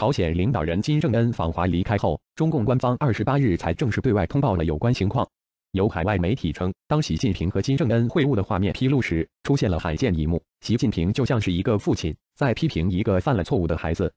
朝鲜领导人金正恩访华离开后，中共官方二十八日才正式对外通报了有关情况。有海外媒体称，当习近平和金正恩会晤的画面披露时，出现了罕见一幕：习近平就像是一个父亲，在批评一个犯了错误的孩子。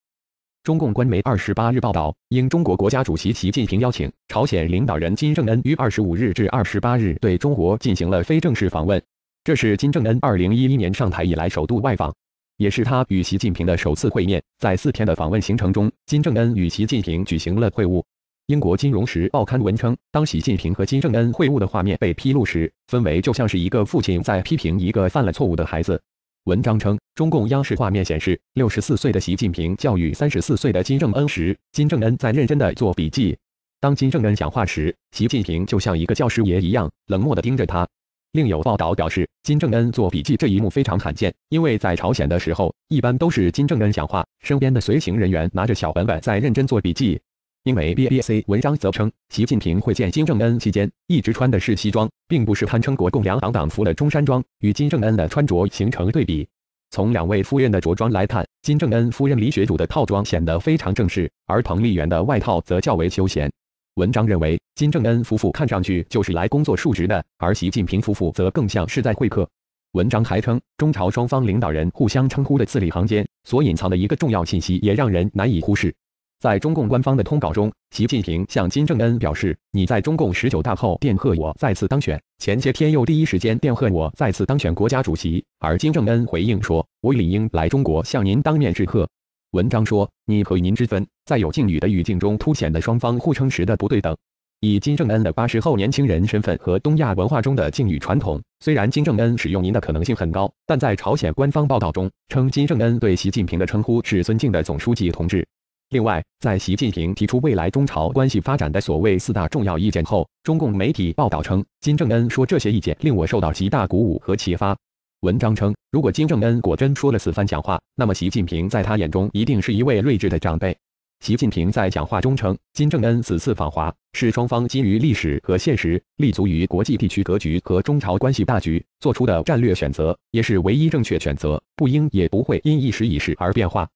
中共官媒二十八日报道，应中国国家主席习近平邀请，朝鲜领导人金正恩于二十五日至二十八日对中国进行了非正式访问，这是金正恩二零一一年上台以来首度外访。也是他与习近平的首次会面。在四天的访问行程中，金正恩与习近平举行了会晤。英国《金融时报》刊文称，当习近平和金正恩会晤的画面被披露时，氛围就像是一个父亲在批评一个犯了错误的孩子。文章称，中共央视画面显示，六十四岁的习近平教育三十四岁的金正恩时，金正恩在认真的做笔记。当金正恩讲话时，习近平就像一个教师爷一样冷漠地盯着他。另有报道表示，金正恩做笔记这一幕非常罕见，因为在朝鲜的时候，一般都是金正恩讲话，身边的随行人员拿着小本本在认真做笔记。因为 BBC 文章则称，习近平会见金正恩期间一直穿的是西装，并不是堪称国共两党党服的中山装，与金正恩的穿着形成对比。从两位夫人的着装来看，金正恩夫人李雪主的套装显得非常正式，而彭丽媛的外套则较为休闲。文章认为，金正恩夫妇看上去就是来工作述职的，而习近平夫妇则更像是在会客。文章还称，中朝双方领导人互相称呼的字里行间所隐藏的一个重要信息，也让人难以忽视。在中共官方的通稿中，习近平向金正恩表示：“你在中共十九大后电贺我再次当选，前些天又第一时间电贺我再次当选国家主席。”而金正恩回应说：“我理应来中国向您当面致贺。”文章说：“你和您之分，在有敬语的语境中凸显的双方互称时的不对等。以金正恩的八十后年轻人身份和东亚文化中的敬语传统，虽然金正恩使用‘您’的可能性很高，但在朝鲜官方报道中称金正恩对习近平的称呼是尊敬的总书记同志。另外，在习近平提出未来中朝关系发展的所谓四大重要意见后，中共媒体报道称金正恩说这些意见令我受到极大鼓舞和启发。”文章称，如果金正恩果真说了此番讲话，那么习近平在他眼中一定是一位睿智的长辈。习近平在讲话中称，金正恩此次访华是双方基于历史和现实，立足于国际地区格局和中朝关系大局做出的战略选择，也是唯一正确选择，不应也不会因一时一事而变化。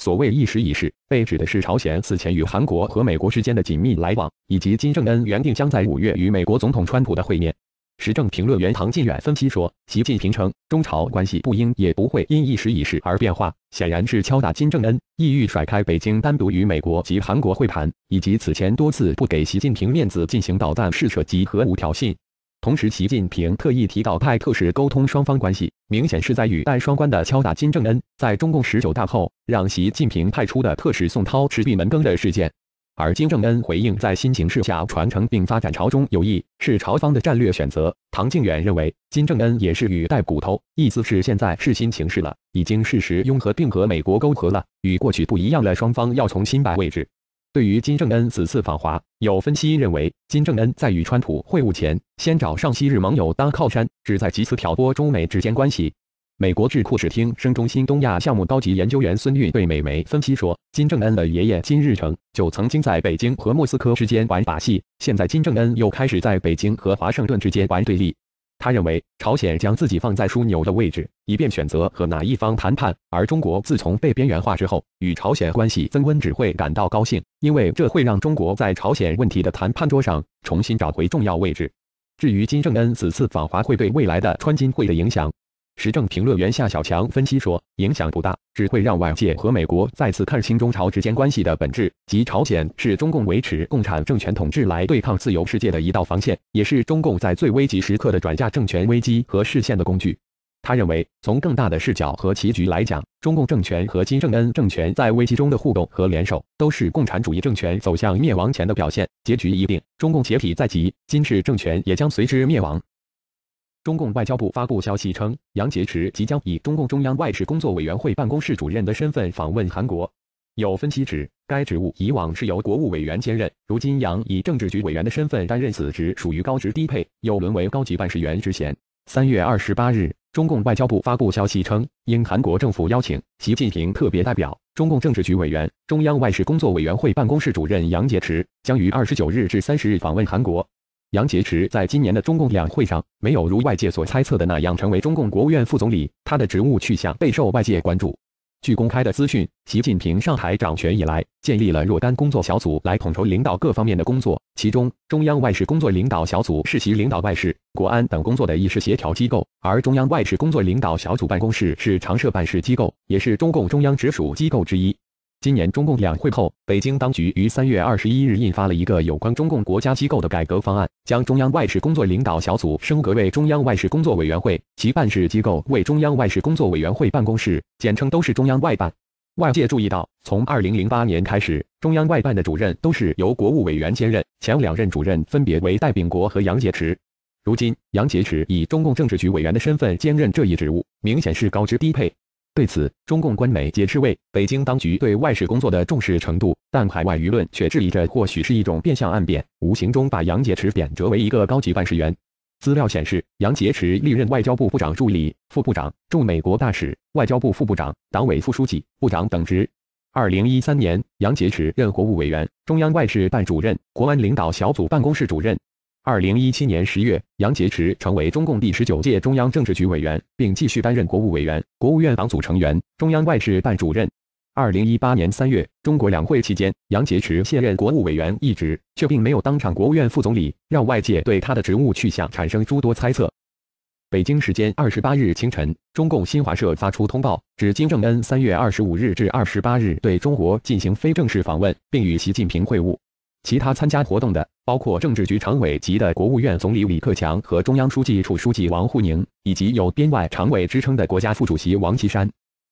所谓一时一事，被指的是朝鲜此前与韩国和美国之间的紧密来往，以及金正恩原定将在五月与美国总统川普的会面。时政评论员唐晋远分析说，习近平称中朝关系不应也不会因一时一事而变化，显然是敲打金正恩，意欲甩开北京，单独与美国及韩国会谈，以及此前多次不给习近平面子进行导弹试射及核武挑衅。同时，习近平特意提到派特使沟通双方关系，明显是在语带双关的敲打金正恩。在中共十九大后，让习近平派出的特使宋涛吃闭门羹的事件。而金正恩回应，在新形势下传承并发展朝中友谊是朝方的战略选择。唐靖远认为，金正恩也是语带骨头，意思是现在是新形势了，已经适时拥核并和美国勾合了，与过去不一样了，双方要重新摆位置。对于金正恩此次访华，有分析认为，金正恩在与川普会晤前，先找上昔日盟友当靠山，旨在集此挑拨中美之间关系。美国智库史听生中心东亚项目高级研究员孙韵对美媒分析说，金正恩的爷爷金日成就曾经在北京和莫斯科之间玩把戏，现在金正恩又开始在北京和华盛顿之间玩对立。他认为，朝鲜将自己放在枢纽的位置，以便选择和哪一方谈判，而中国自从被边缘化之后，与朝鲜关系增温只会感到高兴，因为这会让中国在朝鲜问题的谈判桌上重新找回重要位置。至于金正恩此次访华会对未来的川金会的影响。时政评论员夏小强分析说，影响不大，只会让外界和美国再次看清中朝之间关系的本质，即朝鲜是中共维持共产政权统治、来对抗自由世界的一道防线，也是中共在最危急时刻的转嫁政权危机和视线的工具。他认为，从更大的视角和棋局来讲，中共政权和金正恩政权在危机中的互动和联手，都是共产主义政权走向灭亡前的表现。结局已定，中共解体在即，金氏政权也将随之灭亡。中共外交部发布消息称，杨洁篪即将以中共中央外事工作委员会办公室主任的身份访问韩国。有分析指，该职务以往是由国务委员兼任，如今杨以政治局委员的身份担任此职，属于高职低配，又沦为高级办事员之嫌。三月二十八日，中共外交部发布消息称，应韩国政府邀请，习近平特别代表、中共政治局委员、中央外事工作委员会办公室主任杨洁篪将于二十九日至三十日访问韩国。杨洁篪在今年的中共两会上没有如外界所猜测的那样成为中共国务院副总理，他的职务去向备受外界关注。据公开的资讯，习近平上台掌权以来，建立了若干工作小组来统筹领导各方面的工作，其中中央外事工作领导小组是习领导外事、国安等工作的议事协调机构，而中央外事工作领导小组办公室是常设办事机构，也是中共中央直属机构之一。今年中共两会后，北京当局于三月二十一日印发了一个有关中共国家机构的改革方案，将中央外事工作领导小组升格为中央外事工作委员会，其办事机构为中央外事工作委员会办公室，简称都是中央外办。外界注意到，从二零零八年开始，中央外办的主任都是由国务委员兼任，前两任主任分别为戴秉国和杨洁篪。如今，杨洁篪以中共政治局委员的身份兼任这一职务，明显是高知低配。对此，中共官媒解是为北京当局对外事工作的重视程度，但海外舆论却质疑这或许是一种变相暗贬，无形中把杨洁篪贬谪为一个高级办事员。资料显示，杨洁篪历任外交部部长助理、副部长、驻美国大使、外交部副部长、党委副书记、部长等职。二零一三年，杨洁篪任国务委员、中央外事办主任、国安领导小组办公室主任。二零一七年十月，杨洁篪成为中共第十九届中央政治局委员，并继续担任国务委员、国务院党组成员、中央外事办主任。二零一八年三月，中国两会期间，杨洁篪卸任国务委员一职，却并没有当上国务院副总理，让外界对他的职务去向产生诸多猜测。北京时间二十八日清晨，中共新华社发出通报，指金正恩三月二十五日至二十八日对中国进行非正式访问，并与习近平会晤。其他参加活动的包括政治局常委级的国务院总理李克强和中央书记处书记王沪宁，以及有编外常委之称的国家副主席王岐山。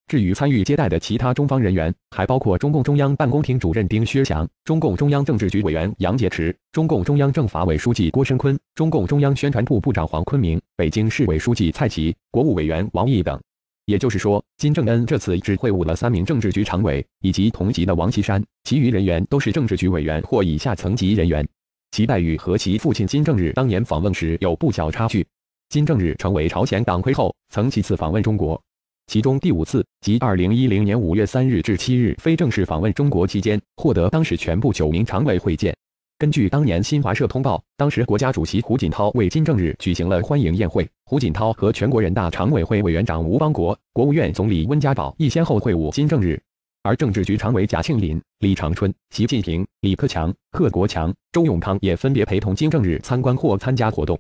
至于参与接待的其他中方人员，还包括中共中央办公厅主任丁薛祥、中共中央政治局委员杨洁篪、中共中央政法委书记郭声琨、中共中央宣传部部长黄坤明、北京市委书记蔡奇、国务委员王毅等。也就是说，金正恩这次只会晤了三名政治局常委以及同级的王岐山，其余人员都是政治局委员或以下层级人员。其待遇和其父亲金正日当年访问时有不小差距。金正日成为朝鲜党魁后，曾几次访问中国，其中第五次即2010年5月3日至7日非正式访问中国期间，获得当时全部九名常委会见。根据当年新华社通报，当时国家主席胡锦涛为金正日举行了欢迎宴会。胡锦涛和全国人大常委会委员长吴邦国、国务院总理温家宝亦先后会晤金正日。而政治局常委贾庆林、李长春、习近平、李克强、贺国强、周永康也分别陪同金正日参观或参加活动。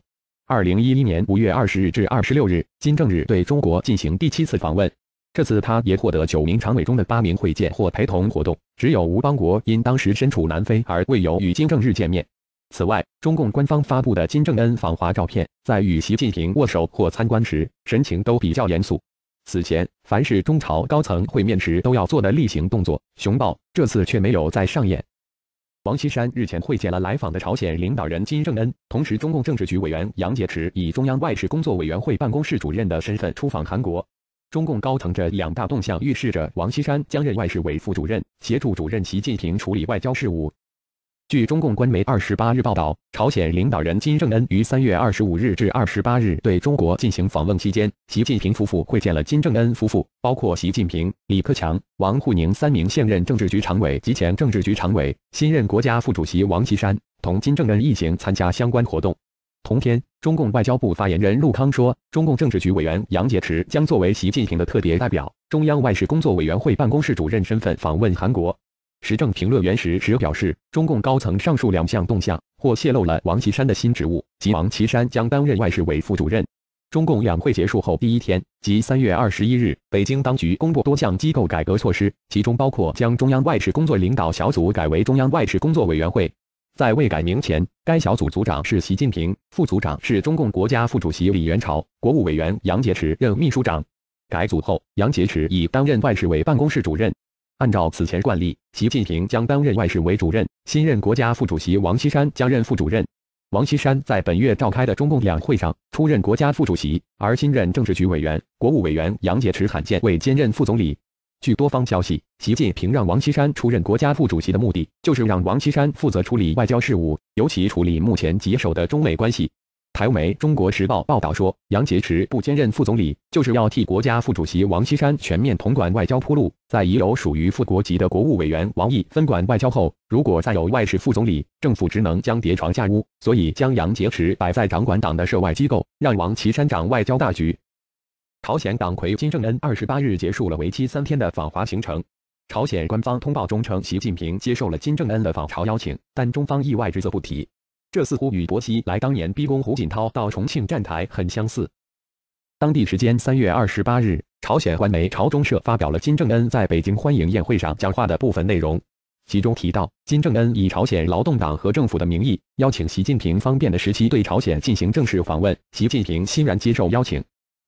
二零一一年五月二十日至二十六日，金正日对中国进行第七次访问。这次他也获得九名常委中的八名会见或陪同活动，只有吴邦国因当时身处南非而未有与金正日见面。此外，中共官方发布的金正恩访华照片，在与习近平握手或参观时，神情都比较严肃。此前，凡是中朝高层会面时都要做的例行动作——熊抱，这次却没有再上演。王岐山日前会见了来访的朝鲜领导人金正恩，同时，中共政治局委员杨洁篪以中央外事工作委员会办公室主任的身份出访韩国。中共高层这两大动向预示着王岐山将任外事委副主任，协助主任习近平处理外交事务。据中共官媒二十八日报道，朝鲜领导人金正恩于三月二十五日至二十八日对中国进行访问期间，习近平夫妇会见了金正恩夫妇，包括习近平、李克强、王沪宁三名现任政治局常委及前政治局常委，新任国家副主席王岐山同金正恩一行参加相关活动。同天，中共外交部发言人陆康说，中共政治局委员杨洁篪将作为习近平的特别代表，中央外事工作委员会办公室主任身份访问韩国。时政评论员石石表示，中共高层上述两项动向，或泄露了王岐山的新职务，即王岐山将担任外事委副主任。中共两会结束后第一天，即三月二十一日，北京当局公布多项机构改革措施，其中包括将中央外事工作领导小组改为中央外事工作委员会。在未改名前，该小组组长是习近平，副组长是中共国家副主席李源潮，国务委员杨洁篪任秘书长。改组后，杨洁篪已担任外事委办公室主任。按照此前惯例，习近平将担任外事委主任，新任国家副主席王岐山将任副主任。王岐山在本月召开的中共两会上出任国家副主席，而新任政治局委员、国务委员杨洁篪罕见未兼任副总理。据多方消息，习近平让王岐山出任国家副主席的目的，就是让王岐山负责处理外交事务，尤其处理目前棘手的中美关系。台媒《中国时报》报道说，杨洁篪不兼任副总理，就是要替国家副主席王岐山全面统管外交铺路。在已有属于副国级的国务委员王毅分管外交后，如果再有外事副总理，政府职能将叠床架屋。所以，将杨洁篪摆在掌管党的涉外机构，让王岐山掌外交大局。朝鲜党魁金正恩二十八日结束了为期三天的访华行程。朝鲜官方通报中称，习近平接受了金正恩的访朝邀请，但中方意外之词不提。这似乎与薄熙来当年逼宫胡锦涛到重庆站台很相似。当地时间三月二十八日，朝鲜官媒朝中社发表了金正恩在北京欢迎宴会上讲话的部分内容，其中提到，金正恩以朝鲜劳动党和政府的名义邀请习近平方便的时期对朝鲜进行正式访问，习近平欣然接受邀请。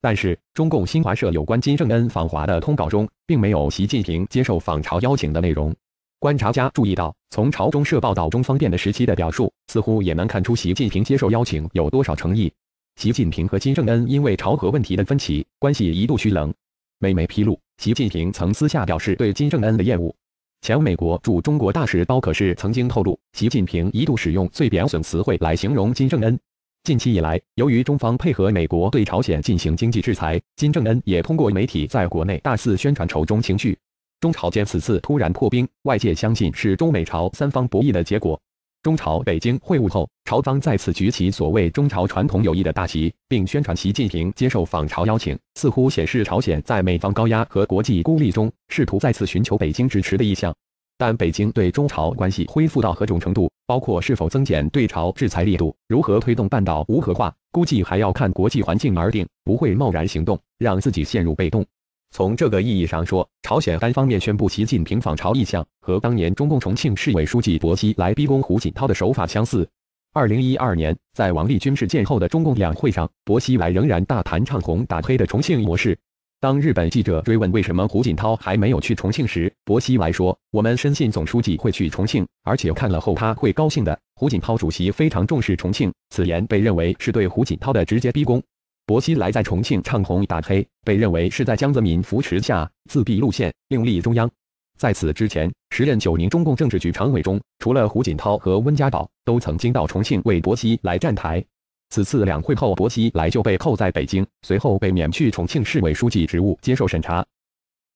但是，中共新华社有关金正恩访华的通稿中，并没有习近平接受访朝邀请的内容。观察家注意到，从朝中社报道中方便的时期的表述，似乎也能看出习近平接受邀请有多少诚意。习近平和金正恩因为朝核问题的分歧，关系一度趋冷。美媒披露，习近平曾私下表示对金正恩的厌恶。前美国驻中国大使包可士曾经透露，习近平一度使用最贬损词汇来形容金正恩。近期以来，由于中方配合美国对朝鲜进行经济制裁，金正恩也通过媒体在国内大肆宣传仇中情绪。中朝间此次突然破冰，外界相信是中美朝三方博弈的结果。中朝北京会晤后，朝方再次举起所谓中朝传统友谊的大旗，并宣传习近平接受访朝邀请，似乎显示朝鲜在美方高压和国际孤立中，试图再次寻求北京支持的意向。但北京对中朝关系恢复到何种程度？包括是否增减对朝制裁力度，如何推动半岛无核化，估计还要看国际环境而定，不会贸然行动，让自己陷入被动。从这个意义上说，朝鲜单方面宣布习近平访朝意向，和当年中共重庆市委书记薄熙来逼宫胡锦涛的手法相似。二零一二年，在王立军事件后的中共两会上，薄熙来仍然大谈唱红打黑的重庆模式。当日本记者追问为什么胡锦涛还没有去重庆时，薄熙来说：“我们深信总书记会去重庆，而且看了后他会高兴的。”胡锦涛主席非常重视重庆，此言被认为是对胡锦涛的直接逼宫。薄熙来在重庆唱红打黑，被认为是在江泽民扶持下自闭路线、另立中央。在此之前，时任九宁中共政治局常委中，除了胡锦涛和温家宝，都曾经到重庆为薄熙来站台。此次两会后，薄熙来就被扣在北京，随后被免去重庆市委书记职务，接受审查。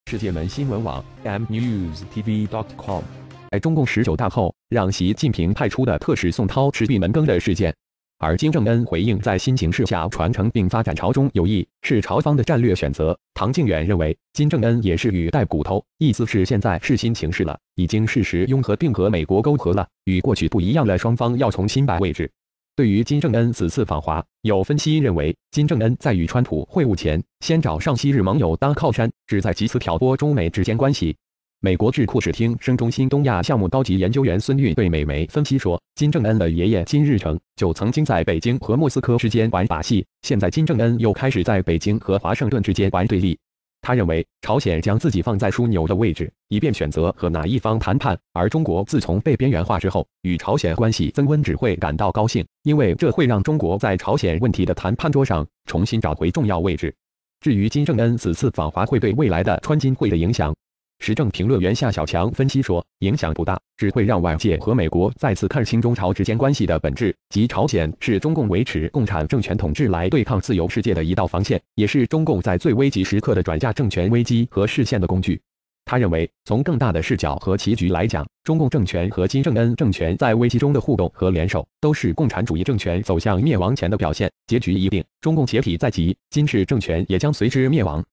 世界门新闻网 mnews tv dot com 在中共十九大后，让习近平派出的特使宋涛吃闭门羹的事件。而金正恩回应，在新形势下传承并发展朝中友谊是朝方的战略选择。唐靖远认为，金正恩也是语带骨头，意思是现在是新形势了，已经事实拥核并和美国勾合了，与过去不一样了，双方要重新摆位置。对于金正恩此次访华，有分析认为，金正恩在与川普会晤前，先找上昔日盟友当靠山，旨在借此挑拨中美之间关系。美国智库史厅生中心东亚项目高级研究员孙运对美媒分析说，金正恩的爷爷金日成就曾经在北京和莫斯科之间玩把戏，现在金正恩又开始在北京和华盛顿之间玩对立。他认为，朝鲜将自己放在枢纽的位置，以便选择和哪一方谈判。而中国自从被边缘化之后，与朝鲜关系增温只会感到高兴，因为这会让中国在朝鲜问题的谈判桌上重新找回重要位置。至于金正恩此次访华会对未来的川金会的影响。时政评论员夏小强分析说，影响不大，只会让外界和美国再次看清中朝之间关系的本质，即朝鲜是中共维持共产政权统治来对抗自由世界的一道防线，也是中共在最危急时刻的转嫁政权危机和视线的工具。他认为，从更大的视角和棋局来讲，中共政权和金正恩政权在危机中的互动和联手，都是共产主义政权走向灭亡前的表现。结局已定，中共解体在即，金氏政权也将随之灭亡。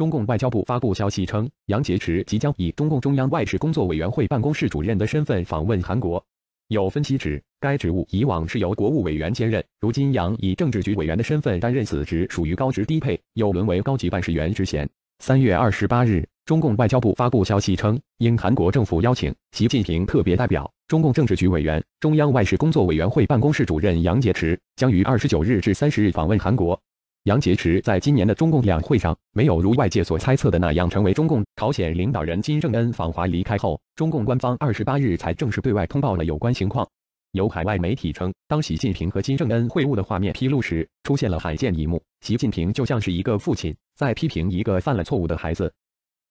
中共外交部发布消息称，杨洁篪即将以中共中央外事工作委员会办公室主任的身份访问韩国。有分析指，该职务以往是由国务委员兼任，如今杨以政治局委员的身份担任此职，属于高职低配，又沦为高级办事员之嫌。三月二十八日，中共外交部发布消息称，应韩国政府邀请，习近平特别代表、中共政治局委员、中央外事工作委员会办公室主任杨洁篪将于二十九日至三十日访问韩国。杨洁篪在今年的中共两会上没有如外界所猜测的那样成为中共朝鲜领导人金正恩访华离开后，中共官方二十八日才正式对外通报了有关情况。有海外媒体称，当习近平和金正恩会晤的画面披露时，出现了罕见一幕：习近平就像是一个父亲在批评一个犯了错误的孩子。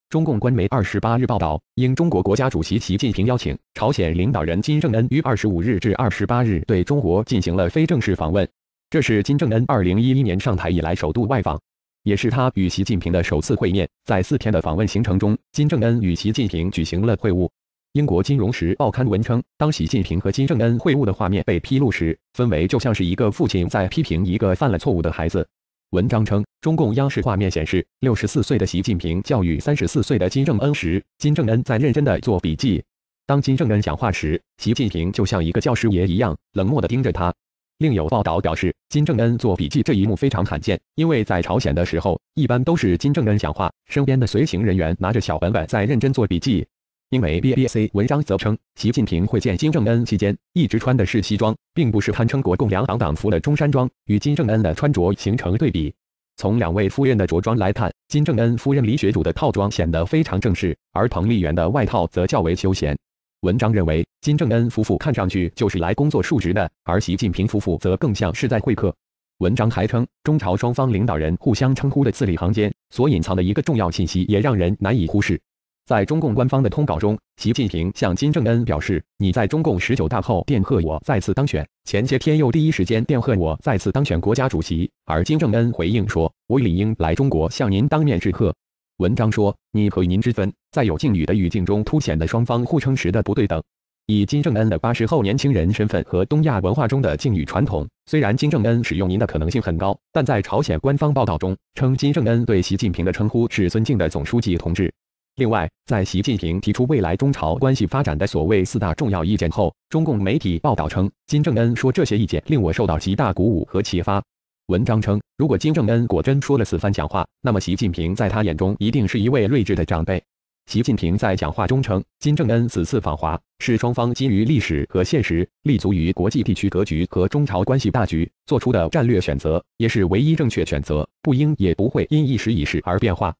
中共官媒二十八日报道，应中国国家主席习近平邀请，朝鲜领导人金正恩于二十五日至二十八日对中国进行了非正式访问。这是金正恩二零一一年上台以来首度外访，也是他与习近平的首次会面。在四天的访问行程中，金正恩与习近平举行了会晤。英国《金融时报》刊文称，当习近平和金正恩会晤的画面被披露时，氛围就像是一个父亲在批评一个犯了错误的孩子。文章称，中共央视画面显示，六十四岁的习近平教育三十四岁的金正恩时，金正恩在认真的做笔记。当金正恩讲话时，习近平就像一个教师爷一样冷漠的盯着他。另有报道表示，金正恩做笔记这一幕非常罕见，因为在朝鲜的时候，一般都是金正恩讲话，身边的随行人员拿着小本本在认真做笔记。因为 BBC 文章则称，习近平会见金正恩期间一直穿的是西装，并不是堪称国共两党党服的中山装，与金正恩的穿着形成对比。从两位夫人的着装来看，金正恩夫人李雪主的套装显得非常正式，而彭丽媛的外套则较为休闲。文章认为，金正恩夫妇看上去就是来工作述职的，而习近平夫妇则更像是在会客。文章还称，中朝双方领导人互相称呼的字里行间所隐藏的一个重要信息，也让人难以忽视。在中共官方的通稿中，习近平向金正恩表示：“你在中共十九大后电贺我再次当选，前些天又第一时间电贺我再次当选国家主席。”而金正恩回应说：“我理应来中国向您当面致贺。”文章说：“你和您之分，在有敬语的语境中凸显的双方互称时的不对等。以金正恩的八十后年轻人身份和东亚文化中的敬语传统，虽然金正恩使用‘您’的可能性很高，但在朝鲜官方报道中称金正恩对习近平的称呼是尊敬的总书记同志。另外，在习近平提出未来中朝关系发展的所谓四大重要意见后，中共媒体报道称金正恩说这些意见令我受到极大鼓舞和启发。”文章称，如果金正恩果真说了此番讲话，那么习近平在他眼中一定是一位睿智的长辈。习近平在讲话中称，金正恩此次访华是双方基于历史和现实，立足于国际地区格局和中朝关系大局做出的战略选择，也是唯一正确选择，不应也不会因一时一事而变化。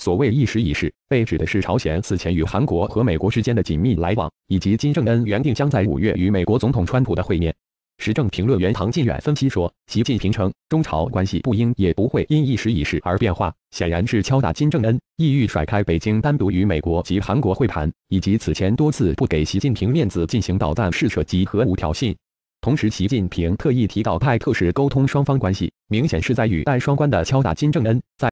所谓一时一事，被指的是朝鲜此前与韩国和美国之间的紧密来往，以及金正恩原定将在五月与美国总统川普的会面。时政评论员唐晋远分析说，习近平称中朝关系不应也不会因一时一事而变化，显然是敲打金正恩，意欲甩开北京，单独与美国及韩国会谈，以及此前多次不给习近平面子进行导弹试射及核武挑衅。同时，习近平特意提到派特使沟通双方关系，明显是在与带双关的敲打金正恩。在